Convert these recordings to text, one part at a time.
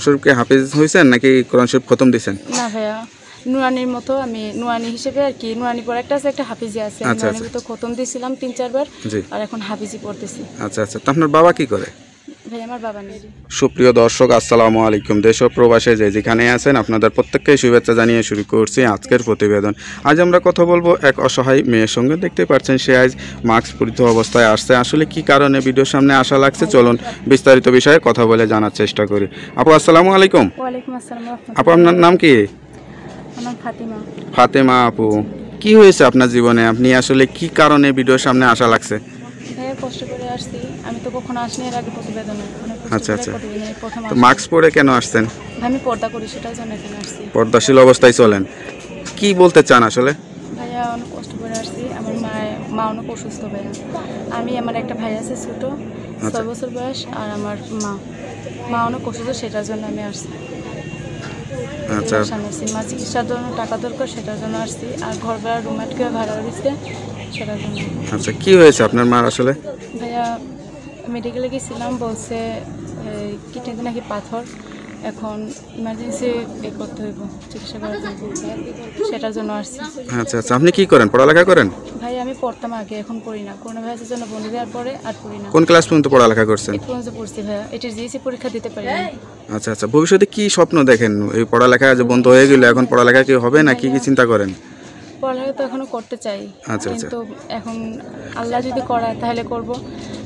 কোরআন শরীফকে হাফেজ হয়েছেন নাকি কোরআন শরীফ খতম দিয়েছেন না ভাইয়া নুরানির মতো আমি নুরানি হিসেবে আর কি নুরানি পড়া একটা আছে একটা হাফিজি আছে আমি আচ্ছা, আচ্ছা। তো খতম দিয়েছিলাম তিন চারবার আর এখন হাফিজি পড়তেছি আচ্ছা আচ্ছা তো আপনার বাবা কি করে সুপ্রিয় দর্শক আসসালামু আলাইকুম দেশ প্রবাসে যে যেখানে আছেন আপনাদের প্রত্যেককে শুভেচ্ছা জানিয়ে শুরু করছি আজকের প্রতিবেদন আজ আমরা কথা বলবো এক অসহায় মেয়ের সঙ্গে দেখতে পাচ্ছেন সে আজ মাস্ক পরিধ অবস্থায় আসছে আসলে কি কারণে ভিডিওর সামনে আসা লাগছে চলুন বিস্তারিত বিষয়ে কথা বলে জানার চেষ্টা করি আপু আসসালামু আলাইকুম আপু আপনার নাম কি ফাতেমা আপু কি হয়েছে আপনার জীবনে আপনি আসলে কি কারণে ভিডিওর সামনে আসা লাগছে কষ্ট করে আসছি আমি তো কখনো আসনি এর আগে প্রতিবেদনে আচ্ছা আচ্ছা তো মাস্ক পরে কেন আসছেন আমি পর্দা করি সেটার জন্য এখানে আসছি পর্দাশীল অবস্থায় চলেন কি বলতে চান আসলে ভাইয়া অনেক কষ্ট করে আসছি আমার মা মা অনেক অসুস্থ ভাইয়া আমি আমার একটা ভাই আছে ছোট ছয় আচ্ছা। বছর বয়স আর আমার মা মা অনেক অসুস্থ সেটার জন্য আমি আসছি আচ্ছা মা চিকিৎসার জন্য টাকা দরকার সেটার জন্য আসছি আর ঘর ভাড়া রুম আটকে ভাড়া দিচ্ছে আচ্ছা কি হয়েছে আপনার মার আসলে ভাইয়া মেডিকেলে গেছিলাম বলছে কিডনিতে নাকি পাথর এখন ইমার্জেন্সি এ করতে হইব চিকিৎসা করার জন্য সেটার জন্য আসছি আচ্ছা আচ্ছা আপনি কি করেন পড়ালেখা করেন ভাই আমি পড়তাম আগে এখন পড়ি না করোনা ভাইরাসের জন্য বন্ধ দেওয়ার পরে আর পড়ি না কোন ক্লাস পর্যন্ত পড়ালেখা করছেন কোন যে পড়ছি ভাইয়া এটির জিএসসি পরীক্ষা দিতে পারি আচ্ছা আচ্ছা ভবিষ্যতে কি স্বপ্ন দেখেন এই পড়ালেখা যে বন্ধ হয়ে গেল এখন পড়ালেখা কি হবে না কি কি চিন্তা করেন পড়ালেখা তো এখনো করতে চাই আচ্ছা, আচ্ছা। কিন্তু এখন আল্লাহ যদি করায় তাহলে করব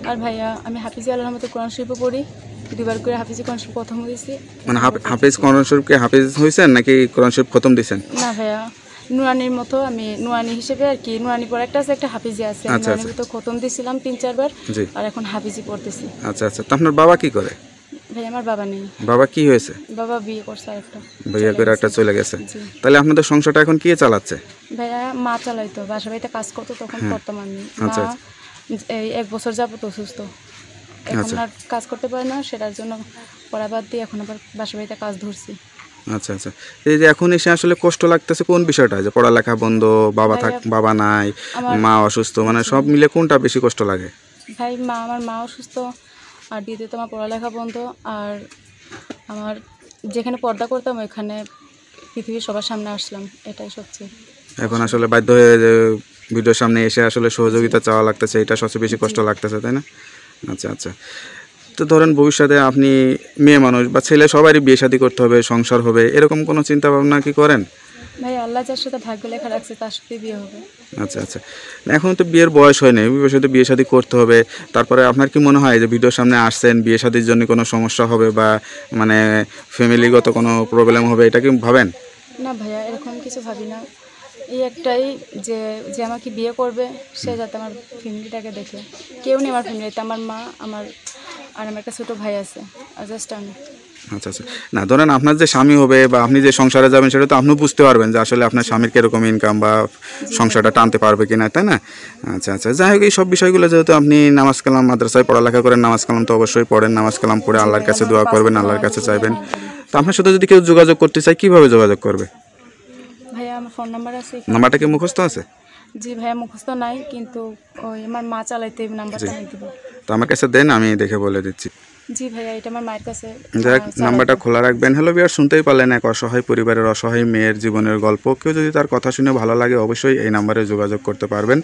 আর ভাইয়া আমি হাফিজি আল্লাহ রহমতে কোরআন শরীফও পড়ি দুবার করে হাফিজি কোরআন শরীফ প্রথম দিয়েছি মানে হাফিজ কোরআন শরীফকে হাফিজ হয়েছেন নাকি কোরআন শরীফ প্রথম দিয়েছেন না ভাইয়া নুরানির মতো আমি নুরানি হিসেবে আর কি নুরানি পড়া একটা আছে একটা হাফিজি আছে আমি আচ্ছা, তো খতম দিছিলাম তিন চারবার আর এখন হাফিজি পড়তেছি আচ্ছা আচ্ছা তো আপনার বাবা কি করে আমার বাবা নেই বাবা কি হয়েছে বাবা বিয়ে করছে বিয়ে করে একটা চলে গেছে তাহলে আপনাদের সংসারটা এখন কে চালাচ্ছে ভাইয়া মা চালাইতো বাড়িতে কাজ করতো তখন করতাম হ্যাঁ। আচ্ছা, আচ্ছা। এক বছর অসুস্থ আচ্ছা। আর কাজ করতে না সেটার জন্য দিয়ে এখন আবার বাড়িতে কাজ ধরছি আচ্ছা আচ্ছা এই যে এখন এসে আসলে কষ্ট লাগতেছে কোন বিষয়টা যে পড়ালেখা বন্ধ বাবা থাক বাবা নাই মা অসুস্থ মানে সব মিলে কোনটা বেশি কষ্ট লাগে ভাই মা আমার মা অসুস্থ আর দ্বিতীয়ত আমার পড়ালেখা বন্ধ আর আমার যেখানে পর্দা করতাম ওইখানে পৃথিবীর সবার সামনে আসলাম এটাই সবচেয়ে এখন আসলে বাধ্য হয়ে ভিডিওর সামনে এসে আসলে সহযোগিতা চাওয়া লাগতেছে এটা সবচেয়ে বেশি কষ্ট লাগতেছে তাই না আচ্ছা আচ্ছা তো ধরেন ভবিষ্যতে আপনি মেয়ে মানুষ বা ছেলে সবারই বিয়ে শাদি করতে হবে সংসার হবে এরকম কোনো চিন্তা ভাবনা কি করেন ভাই আল্লাহ যার সাথে ভাগ্য লেখা রাখছে তার সাথে বিয়ে হবে আচ্ছা আচ্ছা এখন তো বিয়ের বয়স হয় নাই বিয়ের সাথে বিয়ে শাদী করতে হবে তারপরে আপনার কি মনে হয় যে ভিডিওর সামনে আসছেন বিয়ে শাদীর জন্য কোনো সমস্যা হবে বা মানে ফ্যামিলিগত কোনো প্রবলেম হবে এটা কি ভাবেন না ভাইয়া এরকম কিছু ভাবি না এই একটাই যে যে আমাকে বিয়ে করবে সে যাতে আমার ফ্যামিলিটাকে দেখে কেউ নেই আমার ফ্যামিলিতে আমার মা আমার আর আমার একটা ছোটো ভাই আছে আর জাস্ট আমি আচ্ছা আচ্ছা না ধরেন আপনার যে স্বামী হবে বা আপনি যে সংসারে যাবেন সেটা তো আপনিও বুঝতে পারবেন যে আসলে আপনার স্বামীর কীরকম ইনকাম বা সংসারটা টানতে পারবে কিনা তাই না আচ্ছা আচ্ছা যাই হোক এই সব বিষয়গুলো যেহেতু আপনি নামাজ কালাম মাদ্রাসায় পড়ালেখা করেন নামাজ কালাম তো অবশ্যই পড়েন নামাজ কালাম পড়ে আল্লাহর কাছে দোয়া করবেন আল্লাহর কাছে চাইবেন তো আপনার সাথে যদি কেউ যোগাযোগ করতে চায় কীভাবে যোগাযোগ করবে ভাইয়া আমার ফোন আছে নাম্বারটা কি মুখস্থ আছে জি ভাইয়া মুখস্থ নাই কিন্তু আমার মা চালাইতে নাম্বারটা তো আমার কাছে দেন আমি দেখে বলে দিচ্ছি জি ভাইয়া এটা আমার মায়ের কাছে যাক নাম্বারটা খোলা রাখবেন হ্যালো বিয়ার শুনতেই পারলেন এক অসহায় পরিবারের অসহায় মেয়ের জীবনের গল্প কেউ যদি তার কথা শুনে ভালো লাগে অবশ্যই এই নাম্বারে যোগাযোগ করতে পারবেন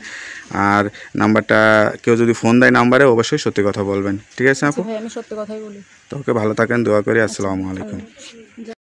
আর নাম্বারটা কেউ যদি ফোন দেয় নাম্বারে অবশ্যই সত্যি কথা বলবেন ঠিক আছে আপু আমি সত্যি কথাই বলি তো ওকে ভালো থাকেন দোয়া করি আচ্ছা, আসসালামু আলাইকুম আচ্ছা।